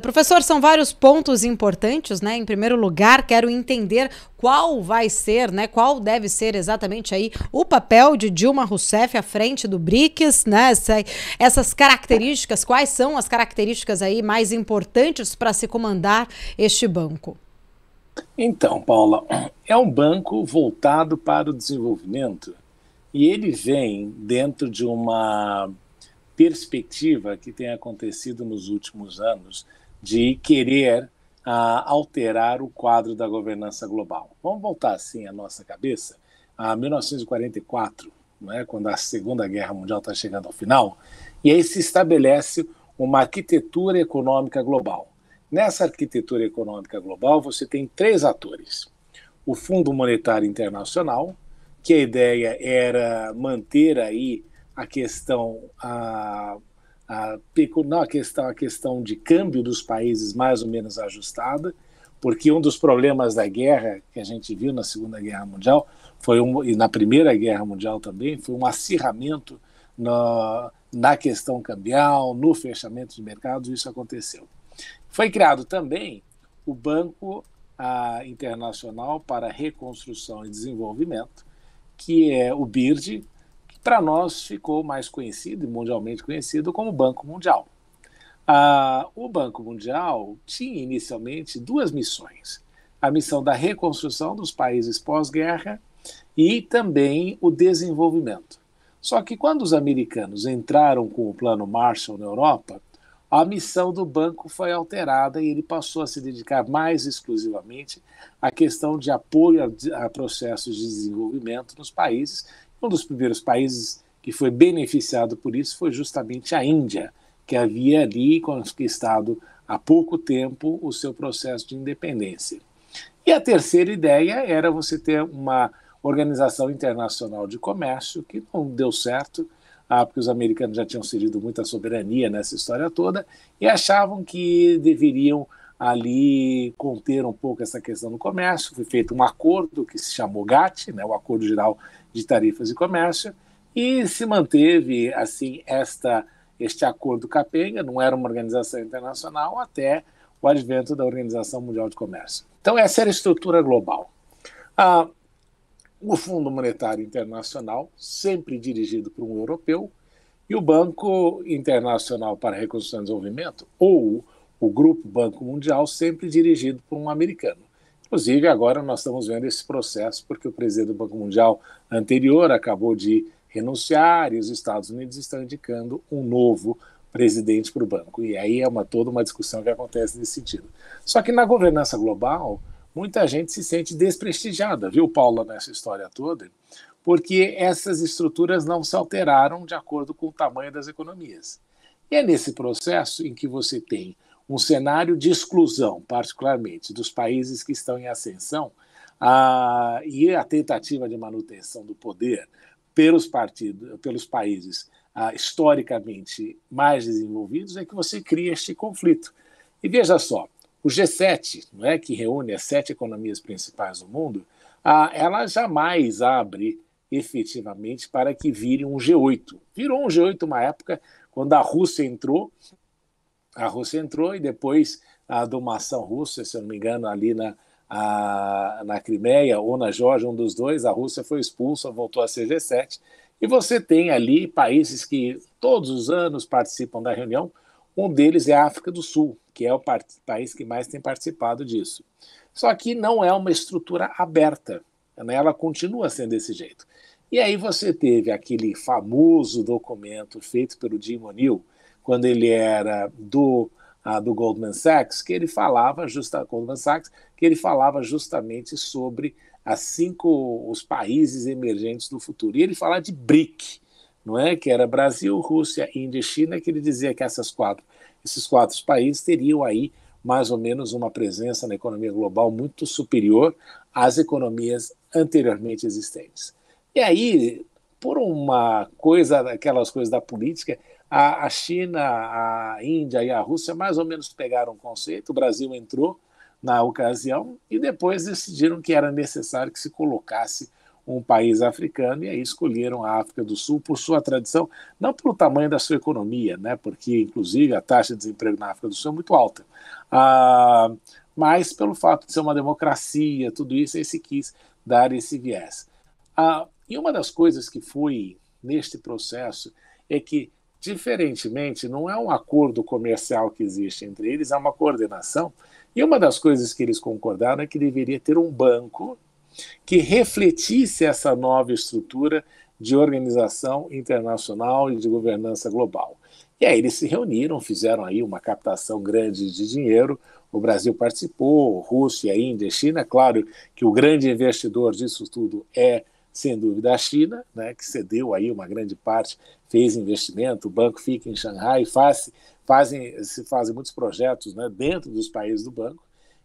Professor, são vários pontos importantes, né? Em primeiro lugar, quero entender qual vai ser, né? Qual deve ser exatamente aí o papel de Dilma Rousseff à frente do BRICS, né? Essa, essas características, quais são as características aí mais importantes para se comandar este banco? Então, Paula, é um banco voltado para o desenvolvimento e ele vem dentro de uma perspectiva que tem acontecido nos últimos anos de querer a, ah, alterar o quadro da governança global. Vamos voltar assim a nossa cabeça a 1944, é, quando a Segunda Guerra Mundial está chegando ao final, e aí se estabelece uma arquitetura econômica global. Nessa arquitetura econômica global, você tem três atores: o Fundo Monetário Internacional, que a ideia era manter aí a questão a, ah, a, a, questão, a questão de câmbio dos países mais ou menos ajustada, porque um dos problemas da guerra que a gente viu na Segunda Guerra Mundial foi um, e na Primeira Guerra Mundial também foi um acirramento na, na questão cambial, no fechamento de mercados, isso aconteceu. Foi criado também o Banco a, Internacional para Reconstrução e Desenvolvimento, que é o BIRD, para nós ficou mais conhecido e mundialmente conhecido como Banco Mundial. Ah, o Banco Mundial tinha inicialmente duas missões: a missão da reconstrução dos países pós-guerra e também o desenvolvimento. Só que quando os americanos entraram com o Plano Marshall na Europa, a missão do banco foi alterada e ele passou a se dedicar mais exclusivamente à questão de apoio a, processos de desenvolvimento nos países um dos primeiros países que foi beneficiado por isso foi justamente a Índia, que havia ali conquistado há pouco tempo o seu processo de independência. E a terceira ideia era você ter uma organização internacional de comércio, que não deu certo, ah, porque os americanos já tinham cedido muita soberania nessa história toda e achavam que deveriam ali conter um pouco essa questão do comércio. Foi feito um acordo que se chamou GATT, né, o Acordo Geral de Tarifas e Comércio, e se manteve assim esta este acordo capenga, não era uma organização internacional até o advento da Organização Mundial de Comércio. Então essa era a estrutura global. Ah, o Fundo Monetário Internacional, sempre dirigido por um europeu, e o Banco Internacional para a Reconstrução e Desenvolvimento, ou o grupo Banco Mundial, sempre dirigido por um americano. Inclusive, agora nós estamos vendo esse processo, porque o presidente do Banco Mundial anterior acabou de renunciar e os Estados Unidos estão indicando um novo presidente para o banco. E aí é uma, toda uma discussão que acontece nesse sentido. Só que na governança global, muita gente se sente desprestigiada, viu, Paula, nessa história toda, porque essas estruturas não se alteraram de acordo com o tamanho das economias. E é nesse processo em que você tem um cenário de exclusão, particularmente dos países que estão em ascensão, a, e a tentativa de manutenção do poder pelos partidos, pelos países ah, historicamente mais desenvolvidos, é que você cria este conflito. E veja só, o G7, não é, que reúne as sete economias principais do mundo, ah, ela jamais abre efetivamente para que vire um G8. Virou um G8 uma época quando a Rússia entrou a Rússia entrou e depois a domação russa, se eu não me engano, ali na, a, na Crimeia ou na Georgia, um dos dois, a Rússia foi expulsa, voltou a ser G7. E você tem ali países que todos os anos participam da reunião. Um deles é a África do Sul, que é o país que mais tem participado disso. Só que não é uma estrutura aberta, né? ela continua sendo desse jeito. E aí você teve aquele famoso documento feito pelo Jim O'Neill, quando ele era do, ah, do Goldman Sachs, que ele falava justa, Goldman Sachs, que ele falava justamente sobre as cinco os países emergentes do futuro. E ele falava de BRIC, não é? Que era Brasil, Rússia, Índia e China, que ele dizia que essas quatro, esses quatro países teriam aí mais ou menos uma presença na economia global muito superior às economias anteriormente existentes. E aí, por uma coisa, aquelas coisas da política, a, a China, a Índia e a Rússia mais ou menos pegaram o conceito, o Brasil entrou na ocasião e depois decidiram que era necessário que se colocasse um país africano e aí escolheram a África do Sul por sua tradição, não pelo tamanho da sua economia, né? Porque inclusive a taxa de desemprego na África do Sul é muito alta, ah, mas pelo fato de ser uma democracia, tudo isso aí se quis dar esse viés. Ah, e uma das coisas que foi neste processo é que diferentemente, não é um acordo comercial que existe entre eles, é uma coordenação. E uma das coisas que eles concordaram é que deveria ter um banco que refletisse essa nova estrutura de organização internacional e de governança global. E aí eles se reuniram, fizeram aí uma captação grande de dinheiro. O Brasil participou, Rússia, Índia, China. Claro que o grande investidor disso tudo é sem dúvida, a China, né, que cedeu aí uma grande parte, fez investimento, o banco fica em Xangai, faz, fazem, se fazem muitos projetos né, dentro dos países do banco,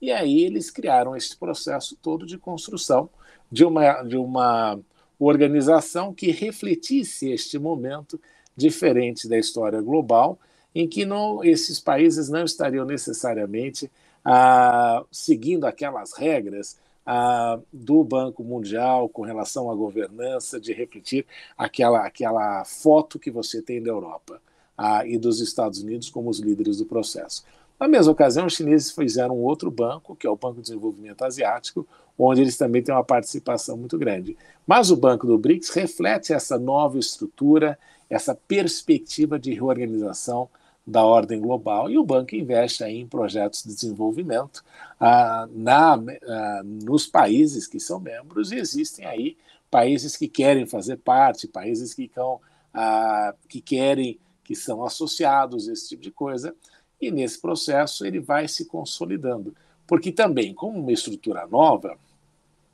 e aí eles criaram esse processo todo de construção de uma, de uma organização que refletisse este momento diferente da história global, em que não, esses países não estariam necessariamente ah, seguindo aquelas regras do Banco Mundial com relação à governança, de refletir aquela, aquela foto que você tem da Europa ah, e dos Estados Unidos como os líderes do processo. Na mesma ocasião, os chineses fizeram um outro banco, que é o Banco de Desenvolvimento Asiático, onde eles também têm uma participação muito grande. Mas o Banco do BRICS reflete essa nova estrutura, essa perspectiva de reorganização da ordem global e o banco investe aí em projetos de desenvolvimento ah, na, ah, nos países que são membros e existem aí países que querem fazer parte, países que, cão, ah, que querem, que são associados, esse tipo de coisa. E nesse processo ele vai se consolidando. Porque também, como uma estrutura nova,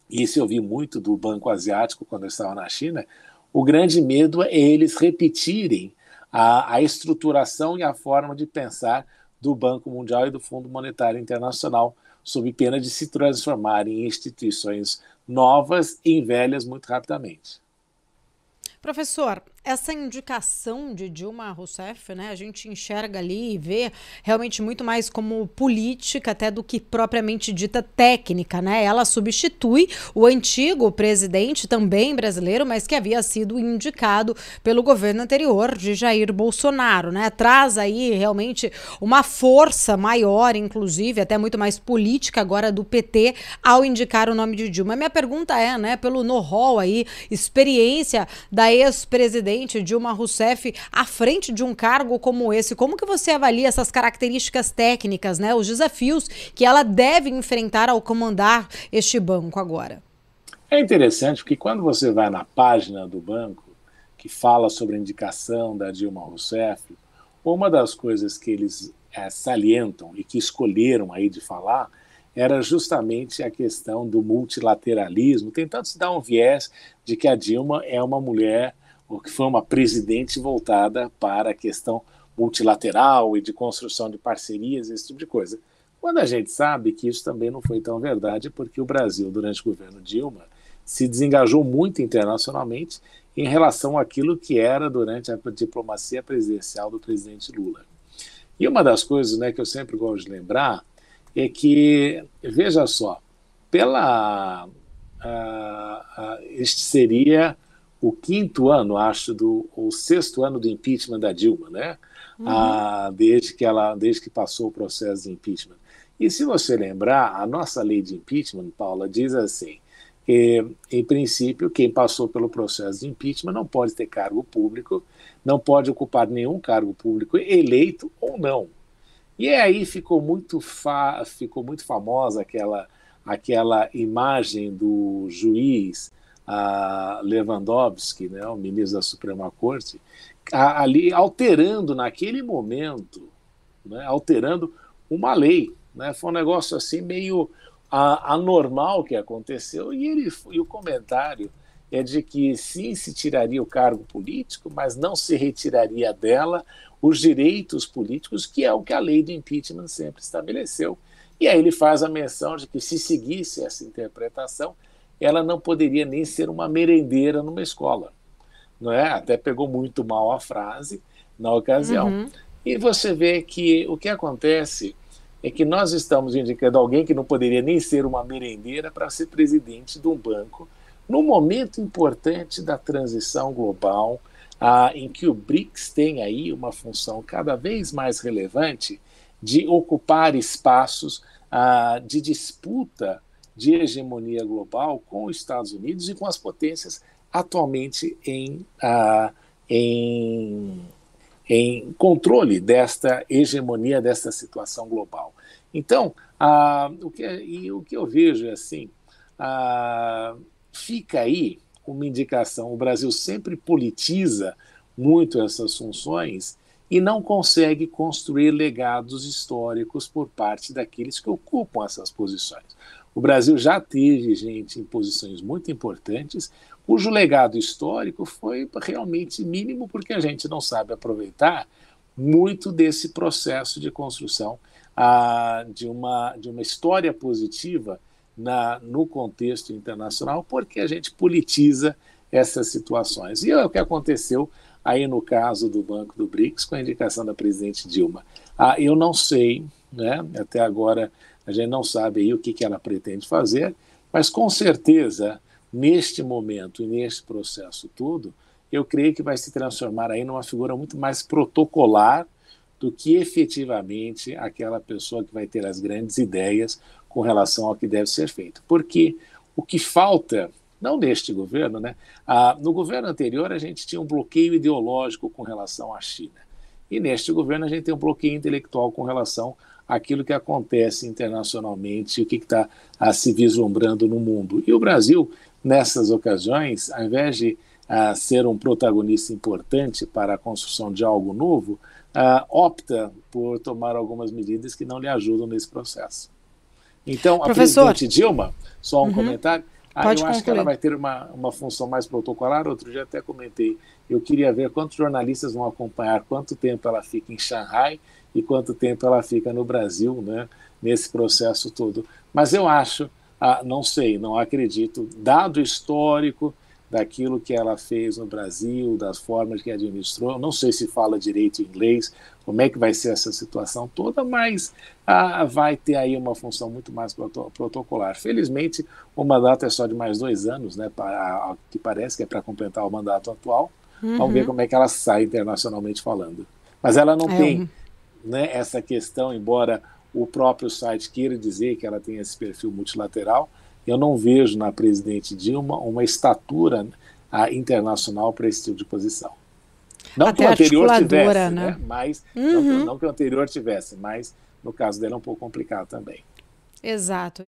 e isso eu vi muito do Banco Asiático quando eu estava na China, o grande medo é eles repetirem a, a estruturação e a forma de pensar do Banco Mundial e do Fundo Monetário Internacional, sob pena de se transformarem em instituições novas e velhas muito rapidamente. Professor, essa indicação de Dilma Rousseff, né, a gente enxerga ali e vê realmente muito mais como política até do que propriamente dita técnica, né? Ela substitui o antigo presidente também brasileiro, mas que havia sido indicado pelo governo anterior de Jair Bolsonaro, né? Traz aí realmente uma força maior, inclusive, até muito mais política agora do PT ao indicar o nome de Dilma. Minha pergunta é, né, pelo know-how aí, experiência da ex-presidente presidente Dilma Rousseff à frente de um cargo como esse. Como que você avalia essas características técnicas, né? Os desafios que ela deve enfrentar ao comandar este banco agora? É interessante porque quando você vai na página do banco que fala sobre a indicação da Dilma Rousseff, uma das coisas que eles é, salientam e que escolheram aí de falar era justamente a questão do multilateralismo, tentando se dar um viés de que a Dilma é uma mulher o que foi uma presidente voltada para a questão multilateral e de construção de parcerias, esse tipo de coisa. Quando a gente sabe que isso também não foi tão verdade, é porque o Brasil, durante o governo Dilma, se desengajou muito internacionalmente em relação àquilo que era durante a diplomacia presidencial do presidente Lula. E uma das coisas né, que eu sempre gosto de lembrar é que, veja só, pela. Uh, uh, este seria o quinto ano, acho, do o sexto ano do impeachment da Dilma, né? Uhum. Ah, desde que ela, desde que passou o processo de impeachment. E se você lembrar, a nossa lei de impeachment, Paula, diz assim: que, em princípio, quem passou pelo processo de impeachment não pode ter cargo público, não pode ocupar nenhum cargo público, eleito ou não. E é aí ficou muito, fa ficou muito famosa aquela, aquela imagem do juiz a Lewandowski, né, o ministro da Suprema Corte, a, ali alterando naquele momento, né, alterando uma lei. Né, foi um negócio assim meio a, anormal que aconteceu e, ele, e o comentário é de que sim se tiraria o cargo político, mas não se retiraria dela os direitos políticos, que é o que a lei do impeachment sempre estabeleceu. E aí ele faz a menção de que se seguisse essa interpretação, ela não poderia nem ser uma merendeira numa escola. Não é? Até pegou muito mal a frase na ocasião. Uhum. E você vê que o que acontece é que nós estamos indicando alguém que não poderia nem ser uma merendeira para ser presidente de um banco num momento importante da transição global, ah, em que o BRICS tem aí uma função cada vez mais relevante de ocupar espaços ah, de disputa de hegemonia global com os Estados Unidos e com as potências atualmente em, ah, em, em controle desta hegemonia, desta situação global. Então, ah, o, que, é, e o que eu vejo é assim, ah, fica aí uma indicação, o Brasil sempre politiza muito essas funções e não consegue construir legados históricos por parte daqueles que ocupam essas posições. O Brasil já teve gente em posições muito importantes, cujo legado histórico foi realmente mínimo, porque a gente não sabe aproveitar muito desse processo de construção ah, de, uma, de uma história positiva na, no contexto internacional, porque a gente politiza essas situações. E é o que aconteceu aí no caso do Banco do BRICS, com a indicação da presidente Dilma. Ah, eu não sei, né? até agora a gente não sabe aí o que, que ela pretende fazer, mas com certeza, neste momento e neste processo todo, eu creio que vai se transformar aí numa figura muito mais protocolar do que efetivamente aquela pessoa que vai ter as grandes ideias com relação ao que deve ser feito. Porque o que falta não neste governo, né? Ah, no governo anterior a gente tinha um bloqueio ideológico com relação à China. E neste governo a gente tem um bloqueio intelectual com relação àquilo que acontece internacionalmente, o que está ah, se vislumbrando no mundo. E o Brasil, nessas ocasiões, ao invés de ah, ser um protagonista importante para a construção de algo novo, ah, opta por tomar algumas medidas que não lhe ajudam nesse processo. Então, a Professor. presidente Dilma, só um uhum. comentário, ah, Pode eu concluir. acho que ela vai ter uma, uma função mais protocolar. Outro dia até comentei, eu queria ver quantos jornalistas vão acompanhar, quanto tempo ela fica em Xangai e quanto tempo ela fica no Brasil, né, nesse processo todo. Mas eu acho, ah, não sei, não acredito, dado histórico, daquilo que ela fez no Brasil, das formas que administrou. Não sei se fala direito inglês, como é que vai ser essa situação toda, mas ah, vai ter aí uma função muito mais protocolar. Felizmente, o mandato é só de mais dois anos, né? Para, que parece que é para completar o mandato atual. Uhum. Vamos ver como é que ela sai internacionalmente falando. Mas ela não é tem né, essa questão, embora o próprio site queira dizer que ela tem esse perfil multilateral, eu não vejo na presidente Dilma uma estatura né, internacional para esse tipo de posição. Não Até que o anterior tivesse, né? né? Mas, uhum. não, não que o anterior tivesse, mas no caso dela é um pouco complicado também. Exato.